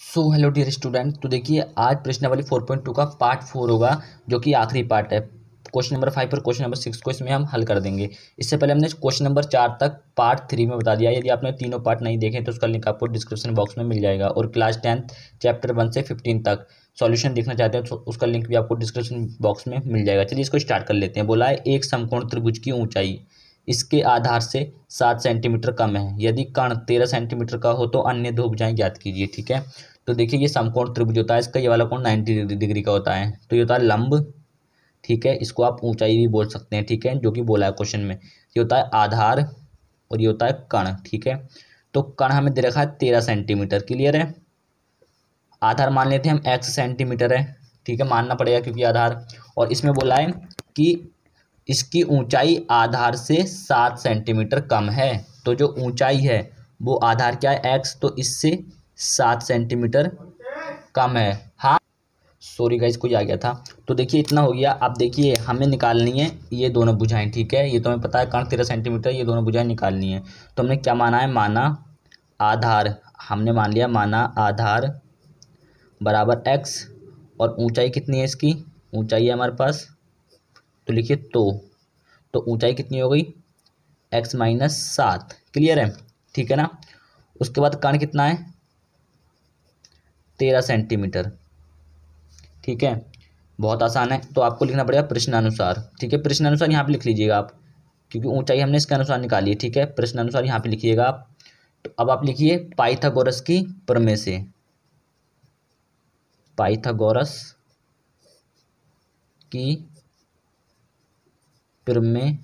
so hello dear student तो देखिए आज वाली फोर पॉइंट टू का पार्ट फोर होगा जो कि आखिरी पार्ट है क्वेश्चन नंबर फाइव और क्वेश्चन नंबर सिक्स को इसमें हम हल कर देंगे इससे पहले हमने क्वेश्चन नंबर चार तक पार्ट थ्री में बता दिया यदि आपने तीनों पार्ट नहीं देखे तो उसका लिंक आपको डिस्क्रिप्शन बॉक्स में मिल जाएगा और क्लास टेंथ चैप्टर वन से फिफ्टीन तक सॉल्यूशन देखना चाहते हैं तो उसका लिंक भी आपको डिस्क्रिप्शन बॉक्स में मिल जाएगा चलिए इसको स्टार्ट कर लेते हैं बोला है एक समकोण त्रिभुज की ऊंचाई इसके आधार से सात सेंटीमीटर कम है यदि कण तेरह सेंटीमीटर का हो तो अन्य दो भुजाएं ज्ञात कीजिए ठीक है तो देखिए ये समकोण त्रिभुज होता है इसका ये वाला कोण नाइन्टी डिग्री का होता है तो ये होता है लंब ठीक है इसको आप ऊंचाई भी बोल सकते हैं ठीक है जो कि बोला है क्वेश्चन में ये होता है आधार और ये होता है कण ठीक है तो कण हमें दे रखा है तेरह सेंटीमीटर क्लियर है आधार मान लेते हैं हम एक्स सेंटीमीटर है ठीक है मानना पड़ेगा क्योंकि आधार और इसमें बोला है कि इसकी ऊंचाई आधार से सात सेंटीमीटर कम है तो जो ऊंचाई है वो आधार क्या है एक्स तो इससे सात सेंटीमीटर कम है हाँ सॉरी गाइस कोई आ गया था तो देखिए इतना हो गया अब देखिए हमें निकालनी है ये दोनों बुझाएं ठीक है ये तो हमें पता है कण तेरह सेंटीमीटर ये दोनों बुझाएं निकालनी है तो हमने क्या माना है माना आधार हमने मान लिया माना आधार बराबर एक्स और ऊंचाई कितनी है इसकी ऊंचाई है हमारे पास तो लिखिए तो तो ऊंचाई कितनी हो गई एक्स माइनस सात क्लियर है ठीक है ना उसके बाद कण कितना है तेरह सेंटीमीटर ठीक है बहुत आसान है तो आपको लिखना पड़ेगा प्रश्नानुसार ठीक है प्रश्नानुसार यहाँ पे लिख लीजिएगा आप क्योंकि ऊंचाई हमने इसके अनुसार निकाली है ठीक है प्रश्नानुसार यहाँ पे लिखिएगा आप तो अब आप लिखिए पाइथागोरस की प्रमेय से पाइथागोरस की प्रमेय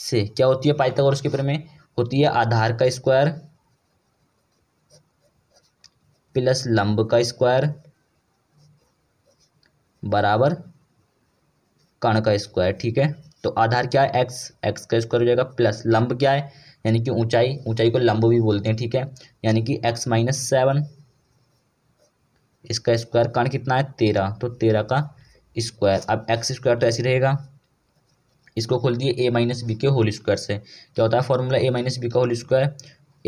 से क्या होती है पाइथागोरस के प्रमेय होती है आधार का स्क्वायर प्लस लंब का स्क्वायर बराबर कण का स्क्वायर ठीक है तो आधार क्या है एक्स एक्स का स्क्वायर हो जाएगा प्लस लंब क्या है यानी कि ऊंचाई ऊंचाई को लंब भी बोलते हैं ठीक है यानी कि एक्स माइनस सेवन इसका स्क्वायर कण कितना है तेरह तो तेरह का स्क्वायर अब एक्स स्क्वायर तो ऐसे रहेगा इसको खोल दिए ए माइनस बी के होल स्क्वायर से क्या होता है फॉर्मूला ए माइनस बी का whole square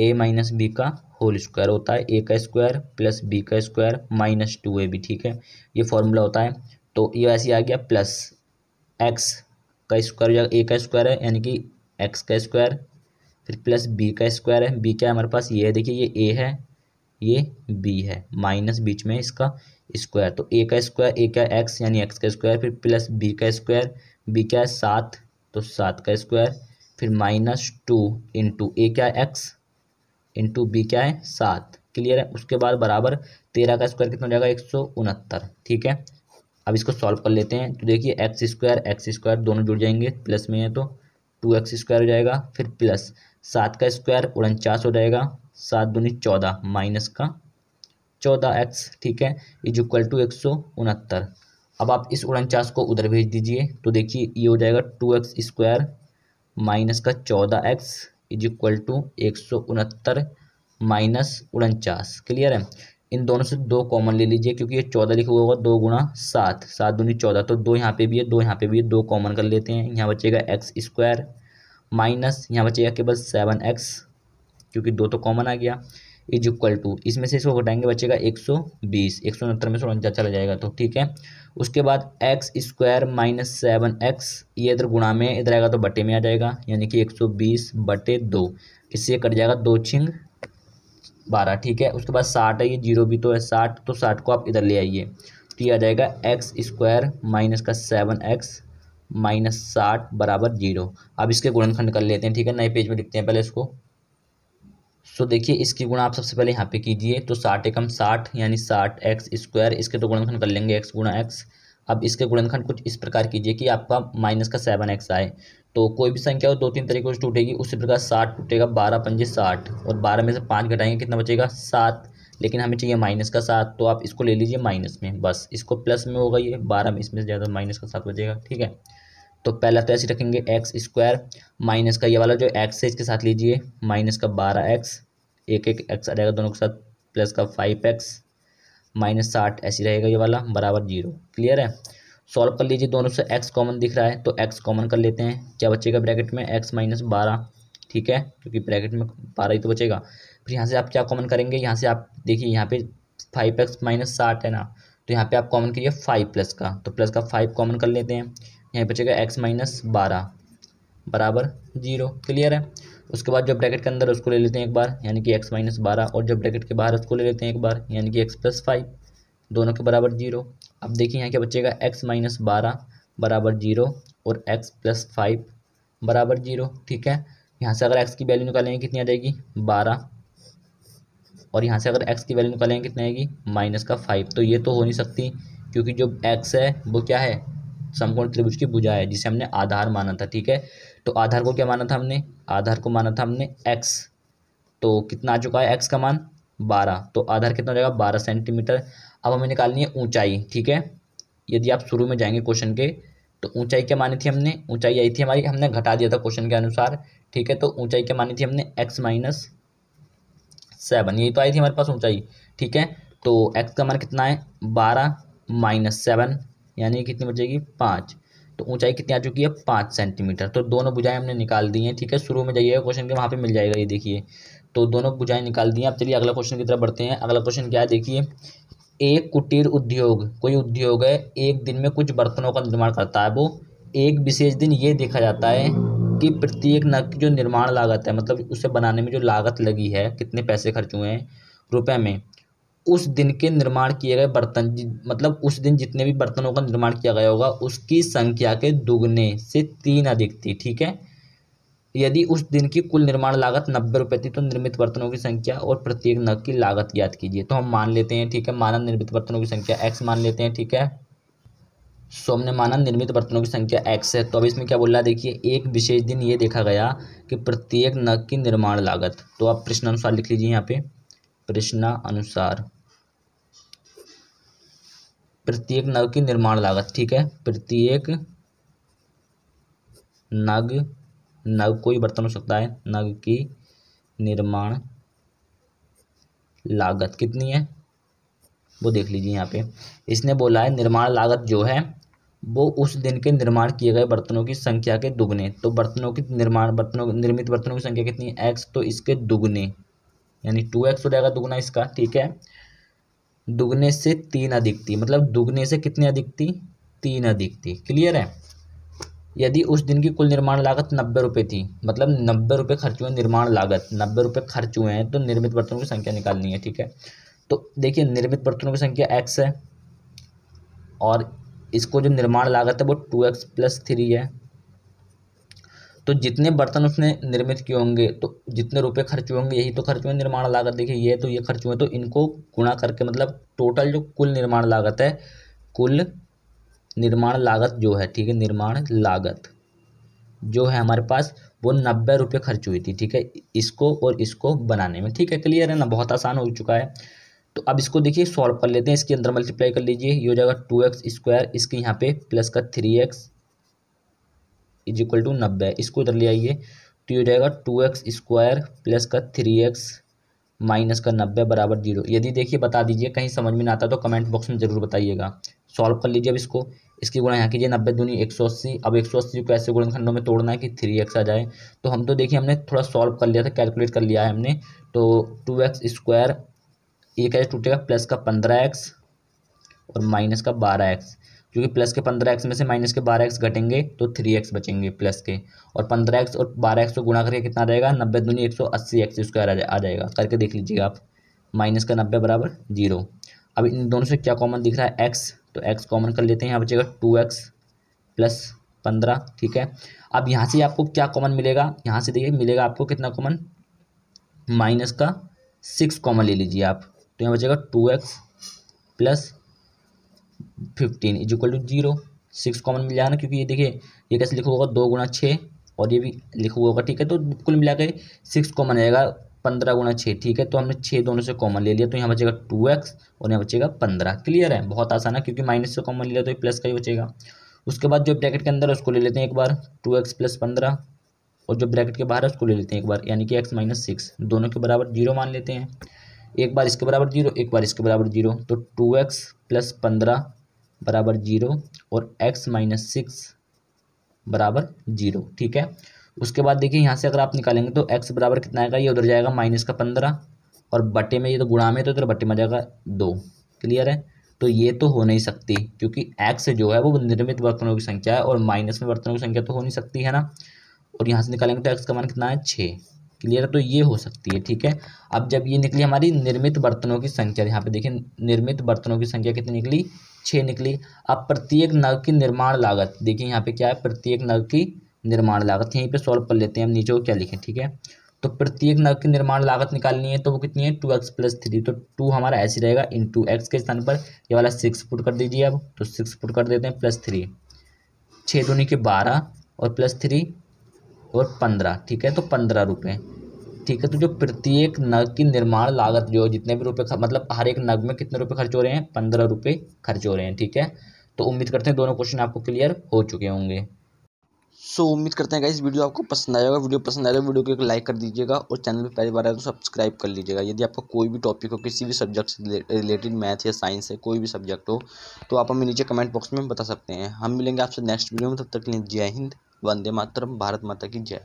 A minus B का होल स्क्वायर होता है ए का स्क्वायर प्लस बी का square minus two A B ठीक है ये फॉर्मूला होता है तो ये ऐसे आ गया प्लस एक्स का स्क्वायर या ए का स्क्वायर है यानी कि एक्स का स्क्वायर फिर प्लस बी का स्क्वायर है बी क्या हमारे पास ये है देखिए ये ए है ये बी है माइनस बीच में इसका स्क्वायर तो ए का स्क्वायर ए का एक्स यानी एक्स का स्क्वायर फिर प्लस बी का स्क्वायर बी क्या है सात तो सात का स्क्वायर फिर माइनस टू इंटू ए क्या है एक्स इंटू बी क्या है सात क्लियर है उसके बाद बराबर तेरह का स्क्वायर कितना हो जाएगा एक सौ उनहत्तर ठीक है अब इसको सॉल्व कर लेते हैं तो देखिए एक्स स्क्वायर एक्स स्क्वायर दोनों जुड़ जाएंगे प्लस में है तो टू एक्स स्क्वायर हो जाएगा फिर प्लस सात का स्क्वायर उनचास हो जाएगा सात दूनी चौदह माइनस का चौदह एक्स ठीक है इज इक्वल टू एक सौ उनहत्तर अब आप इस उनचास को उधर भेज दीजिए तो देखिए ये हो जाएगा टू एक्स स्क्वायर माइनस का चौदह एक्स इज इक्वल टू एक सौ उनहत्तर माइनस उनचास क्लियर है इन दोनों से दो कॉमन ले लीजिए क्योंकि ये चौदह लिखा हुआ होगा दो गुणा सात सात दूनी चौदह तो दो यहाँ पे भी है दो यहाँ पे भी है दो कॉमन कर लेते हैं यहाँ बचेगा एक्स स्क्वायर माइनस यहाँ बचेगा केवल सेवन एक्स क्योंकि दो तो कॉमन आ गया इज इक्वल टू इसमें से इसको घटाएंगे बचेगा एक सौ बीस एक सौ उनहत्तर में सौ उनचास चला जाएगा तो ठीक है उसके बाद x square minus seven x ये इधर गुणा में इधर आएगा तो बटे में आ जाएगा यानी कि एक सौ बीस बटे दो इससे कट जाएगा दो छिंग बारह ठीक है उसके बाद साठ है ये जीरो भी तो है साठ तो साठ को आप इधर ले आइए तो ये आ जाएगा एक्स स्क्वायर माइनस का सेवन एक्स माइनस साठ बराबर जीरो अब इसके गुणनखंड कर लेते हैं ठीक है नए पेज में लिखते हैं पहले इसको सो तो देखिए इसकी गुणा आप सबसे पहले यहाँ पे कीजिए तो साठ एकम साठ यानी साठ एक्स स्क्वायर इसके तो गुणनखंड कर लेंगे एक्स गुणा एक्स अब इसके गुणनखंड कुछ इस प्रकार कीजिए कि आपका माइनस का सेवन एक्स आए तो कोई भी संख्या हो दो तीन तरीकों से टूटेगी उसी प्रकार साठ टूटेगा बारह पंजे साठ और बारह में से पाँच घटाएंगे कितना बचेगा सात लेकिन हमें चाहिए माइनस का सात तो आप इसको ले लीजिए माइनस में बस इसको प्लस में होगा ये बारह में इसमें से ज़्यादा माइनस का सात बचेगा ठीक है तो पहला तो ऐसे रखेंगे एक्स स्क्वायर माइनस का ये वाला जो एक्स है इसके साथ लीजिए माइनस का बारह एक्स एक एक एक्स आ जाएगा दोनों के साथ प्लस का फाइव एक्स माइनस साठ ऐसी रहेगा ये वाला बराबर जीरो क्लियर है सॉल्व कर लीजिए दोनों से एक्स कॉमन दिख रहा है तो एक्स कॉमन कर लेते हैं क्या बचेगा ब्रैकेट में एक्स माइनस बारह ठीक है क्योंकि ब्रैकेट में बारह ही तो बचेगा फिर यहाँ से आप क्या कॉमन करेंगे यहाँ से आप देखिए यहाँ पे फाइव एक्स माइनस साठ है ना तो यहाँ पे आप कॉमन करिए फाइव प्लस का तो प्लस का फाइव कॉमन कर लेते हैं यहाँ बचेगा एक्स माइनस बारह बराबर जीरो क्लियर है उसके बाद जो ब्रैकेट के अंदर उसको ले लेते हैं एक बार यानी कि एक्स माइनस बारह और जो ब्रैकेट के बाहर उसको ले लेते हैं एक बार यानी कि एक्स प्लस फाइव दोनों के बराबर जीरो अब देखिए यहाँ क्या बचेगा एक्स माइनस बारह बराबर जीरो और एक्स प्लस फाइव बराबर जीरो ठीक है यहाँ से अगर एक्स की वैल्यू निकालेंगे कितनी आ जाएगी बारह और यहाँ से अगर एक्स की वैल्यू निकालेंगे कितनी आएगी माइनस का फाइव तो ये तो हो नहीं सकती क्योंकि जो एक्स है वो क्या है समकोण त्रिभुज की भुजा है जिसे हमने आधार माना था ठीक है तो आधार को क्या माना था हमने आधार को माना था हमने एक्स तो कितना आ चुका है एक्स का मान बारह तो आधार कितना हो जाएगा बारह सेंटीमीटर अब हमें निकालनी है ऊंचाई ठीक है यदि आप शुरू में जाएंगे क्वेश्चन के तो ऊंचाई क्या मानी थी हमने ऊंचाई आई थी हमारी हमने घटा दिया था क्वेश्चन के अनुसार ठीक है तो ऊंचाई क्या मानी थी हमने एक्स माइनस सेवन यही तो आई थी हमारे पास ऊंचाई ठीक है तो एक्स का मान कितना है बारह माइनस सेवन यानी कितनी बचेगी पाँच तो ऊंचाई कितनी आ चुकी है पाँच सेंटीमीटर तो दोनों बुझाएं हमने निकाल दी हैं ठीक है शुरू में जाइएगा क्वेश्चन के वहाँ पे मिल जाएगा ये देखिए तो दोनों बुझाएं निकाल दी हैं अब चलिए अगला क्वेश्चन की तरफ बढ़ते हैं अगला क्वेश्चन क्या है देखिए एक कुटीर उद्योग कोई उद्योग है एक दिन में कुछ बर्तनों का निर्माण करता है वो एक विशेष दिन ये देखा जाता है कि प्रत्येक नग की जो निर्माण लागत है मतलब उसे बनाने में जो लागत लगी है कितने पैसे खर्च हुए हैं रुपये में उस दिन के निर्माण किए गए बर्तन मतलब उस दिन जितने भी बर्तनों का निर्माण किया गया होगा उसकी संख्या के दुगने से तीन अधिक थी ठीक है यदि उस दिन की कुल निर्माण लागत नब्बे रुपये थी तो निर्मित बर्तनों की संख्या और प्रत्येक नग की लागत याद कीजिए तो हम मान लेते हैं ठीक है मानव निर्मित बर्तनों की संख्या एक्स मान लेते हैं ठीक है सो हमने माना निर्मित बर्तनों की संख्या एक्स है तो अब इसमें क्या बोल रहा है देखिए एक विशेष दिन ये देखा गया कि प्रत्येक नग की निर्माण लागत तो आप प्रश्न अनुसार लिख लीजिए यहाँ पे प्रश्न अनुसार प्रत्येक नग की निर्माण लागत ठीक है प्रत्येक नग नग कोई बर्तन हो सकता है नग की निर्माण लागत कितनी है वो देख लीजिए यहाँ पे इसने बोला है निर्माण लागत जो है वो उस दिन के निर्माण किए गए बर्तनों की संख्या के दुगने तो बर्तनों की निर्माण बर्तनों निर्मित बर्तनों की संख्या कितनी है एक्स तो इसके दुगने यानी टू एक्स हो जाएगा दुगना इसका ठीक है दुगने से तीन अधिक थी मतलब दुगने से कितनी अधिक थी तीन अधिक थी क्लियर है यदि उस दिन की कुल निर्माण लागत नब्बे रुपये थी मतलब नब्बे रुपये खर्च हुए निर्माण लागत नब्बे रुपये खर्च हुए हैं तो निर्मित बर्तनों की संख्या निकालनी है ठीक है तो देखिए निर्मित बर्तनों की संख्या एक्स है और इसको जो निर्माण लागत है वो टू एक्स प्लस थ्री है तो जितने बर्तन उसने निर्मित किए होंगे तो जितने रुपए खर्च हुए होंगे यही तो खर्च हुए निर्माण लागत देखिए ये तो ये खर्च हुए तो इनको गुणा करके मतलब टोटल जो कुल निर्माण लागत है कुल निर्माण लागत जो है ठीक है निर्माण लागत जो है हमारे पास वो नब्बे रुपये खर्च हुई थी ठीक है इसको और इसको बनाने में ठीक है क्लियर है ना बहुत आसान हो चुका है तो अब इसको देखिए सॉल्व कर लेते हैं इसके अंदर मल्टीप्लाई कर लीजिए ये हो जाएगा टू एक्स स्क्वायर इसके यहाँ पे प्लस का three x is equal to नब्बे इसको इधर ले आइए तो ये हो जाएगा टू एक्स स्क्वायर प्लस का थ्री एक्स माइनस का नब्बे बराबर जीरो यदि देखिए बता दीजिए कहीं समझ में ना आता तो कमेंट बॉक्स में ज़रूर बताइएगा सॉल्व कर लीजिए अब इसको इसकी गुणा यहाँ कीजिए नब्बे दूनी एक सौ अस्सी अब एक सौ अस्सी को ऐसे गुणखंडों में तोड़ना है कि थ्री एक्स आ जाए तो हम तो देखिए हमने थोड़ा सॉल्व कर लिया था कैलकुलेट कर लिया है हमने तो टू एक्स स्क्वायर एक ऐसे टूटेगा प्लस का पंद्रह एक्स और माइनस का बारह एक्स क्योंकि प्लस के पंद्रह एक्स में से माइनस के बारह एक्स घटेंगे तो थ्री एक्स बचेंगे प्लस के और पंद्रह एक्स और बारह एक्स को गुणा करके कितना रहेगा नब्बे दूनी एक सौ अस्सी एक्स स्क्वायर आ जाएगा करके देख लीजिएगा आप माइनस का नब्बे बराबर जीरो अब इन दोनों से क्या कॉमन दिख रहा है एक्स तो एक्स कॉमन कर लेते हैं यहाँ बचेगा टू एक्स प्लस पंद्रह ठीक है अब यहाँ से आपको क्या कॉमन मिलेगा यहाँ से देखिए मिलेगा आपको कितना कॉमन माइनस का सिक्स कॉमन ले लीजिए आप तो यहाँ बचेगा two x plus fifteen is equal to zero six common मिल जाएगा ना क्योंकि ये देखिए ये कैसे लिखा होगा दो गुना छः और ये भी लिखा हुआ होगा ठीक है तो कुल मिला के सिक्स कॉमन आएगा पंद्रह गुना छः ठीक है तो हमने छः दोनों से कॉमन ले लिया तो यहाँ बचेगा टू एक्स और यहाँ बचेगा पंद्रह क्लियर है बहुत आसान है क्योंकि माइनस से कॉमन लिया तो ये प्लस का ही बचेगा उसके बाद जो ब्रैकेट के अंदर है उसको ले लेते हैं एक बार टू एक्स प्लस पंद्रह और जो ब्रैकेट के बाहर है उसको ले लेते हैं एक बार यानी कि एक्स माइनस सिक्स दोनों के बराबर जीरो मान लेते हैं एक बार इसके बराबर जीरो एक बार इसके बराबर जीरो तो टू एक्स प्लस पंद्रह बराबर जीरो और एक्स माइनस सिक्स बराबर जीरो ठीक है उसके बाद देखिए यहाँ से अगर आप निकालेंगे तो एक्स बराबर कितना आएगा ये उधर जाएगा माइनस का पंद्रह और बटे में ये तो गुणा में तो इधर बटे में जाएगा दो क्लियर है तो ये तो हो नहीं सकती क्योंकि एक्स जो है वो निर्मित बर्तनों की संख्या है और माइनस में बर्तनों की संख्या तो हो नहीं सकती है ना और यहाँ से निकालेंगे तो एक्स का मान कितना है छः क्लियर तो ये हो सकती है ठीक है अब जब ये निकली हमारी निर्मित बर्तनों की संख्या यहाँ पे देखिए निर्मित बर्तनों की संख्या कितनी निकली छः निकली अब प्रत्येक नग की निर्माण लागत देखिए यहाँ पे क्या है प्रत्येक नग की निर्माण लागत यहीं पे सॉल्व कर लेते हैं हम नीचे को क्या लिखें ठीक है तो प्रत्येक नग की निर्माण लागत निकालनी है तो वो कितनी है टू एक्स प्लस थ्री तो टू हमारा ऐसे रहेगा इन टू एक्स के स्थान पर ये वाला सिक्स पुट कर दीजिए अब तो सिक्स पुट कर देते हैं प्लस थ्री छः दूनी के बारह और प्लस थ्री और पंद्रह ठीक है तो पंद्रह रुपये ठीक है तो जो प्रत्येक नग की निर्माण लागत जो जितने भी रुपये मतलब हर एक नग में कितने रुपए खर्च हो रहे हैं पंद्रह रुपये खर्च हो रहे हैं ठीक है तो उम्मीद करते हैं दोनों क्वेश्चन आपको क्लियर हो चुके होंगे सो so, उम्मीद करते हैं इस वीडियो आपको पसंद आएगा वीडियो पसंद आएगा तो वीडियो को एक लाइक कर दीजिएगा और चैनल पर पहली बार आए तो सब्सक्राइब कर लीजिएगा यदि आपका कोई भी टॉपिक हो किसी भी सब्जेक्ट से रिलेटेड मैथ या साइंस है कोई भी सब्जेक्ट हो तो आप हमें नीचे कमेंट बॉक्स में बता सकते हैं हम मिलेंगे आपसे नेक्स्ट वीडियो में तब तक के लिए जय हिंद వందే మాతరం భారత్ మాతకి జై